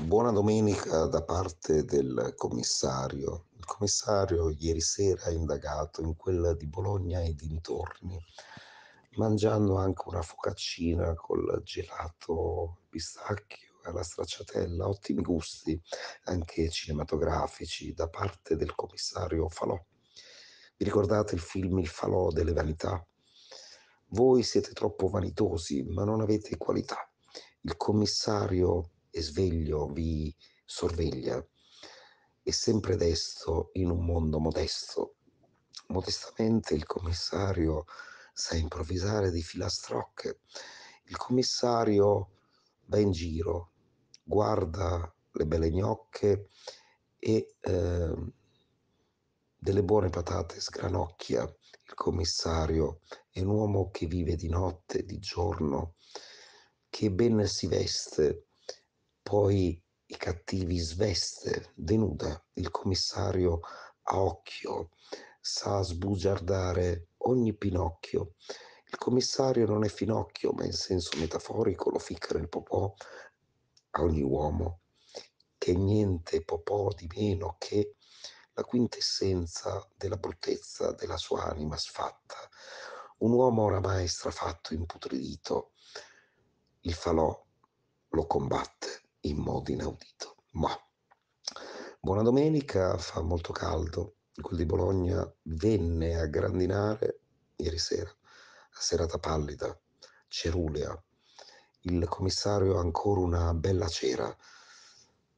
Buona domenica da parte del commissario. Il commissario ieri sera ha indagato in quella di Bologna e dintorni, mangiando anche una focaccina col gelato pistacchio e alla stracciatella, ottimi gusti anche cinematografici da parte del commissario Falò. Vi ricordate il film Il Falò delle vanità? Voi siete troppo vanitosi, ma non avete qualità. Il commissario è sveglio, vi sorveglia, è sempre desto in un mondo modesto. Modestamente il commissario sa improvvisare di filastrocche. Il commissario va in giro, guarda le belle gnocche e eh, delle buone patate sgranocchia. Il commissario è un uomo che vive di notte, di giorno, che ben si veste, poi i cattivi sveste, denuda il commissario a occhio, sa sbugiardare ogni Pinocchio. Il commissario non è finocchio, ma in senso metaforico lo ficca nel popò a ogni uomo, che niente popò di meno che la quintessenza della bruttezza della sua anima sfatta. Un uomo oramai strafatto, imputridito, il falò lo combatte in modo inaudito. Ma buona domenica, fa molto caldo. Quel di Bologna venne a grandinare ieri sera, la serata pallida, cerulea. Il commissario ha ancora una bella cera.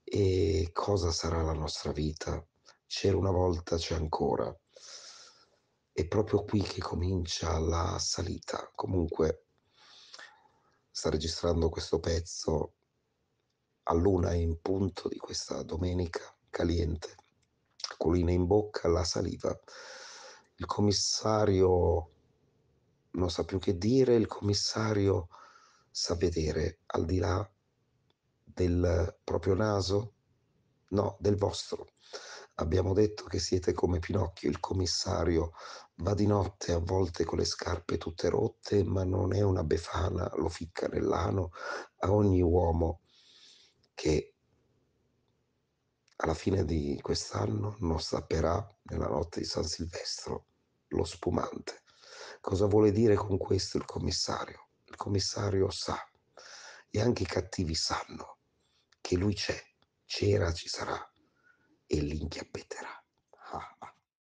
E cosa sarà la nostra vita? C'era una volta, c'è ancora. È proprio qui che comincia la salita. Comunque, sta registrando questo pezzo all'una in punto di questa domenica caliente, colina in bocca, la saliva. Il commissario non sa più che dire, il commissario sa vedere al di là del proprio naso? No, del vostro. Abbiamo detto che siete come Pinocchio, il commissario va di notte a volte con le scarpe tutte rotte, ma non è una befana, lo ficca nell'ano a ogni uomo che alla fine di quest'anno non tapperà nella notte di San Silvestro lo spumante. Cosa vuole dire con questo il commissario? Il commissario sa, e anche i cattivi sanno, che lui c'è, c'era, ci sarà, e li inchiappetterà. Ah, ah.